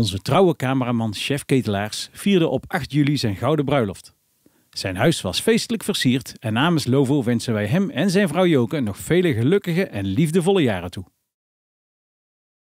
Onze trouwe cameraman Chef Ketelaars vierde op 8 juli zijn gouden bruiloft. Zijn huis was feestelijk versierd en namens Lovo wensen wij hem en zijn vrouw Joke nog vele gelukkige en liefdevolle jaren toe.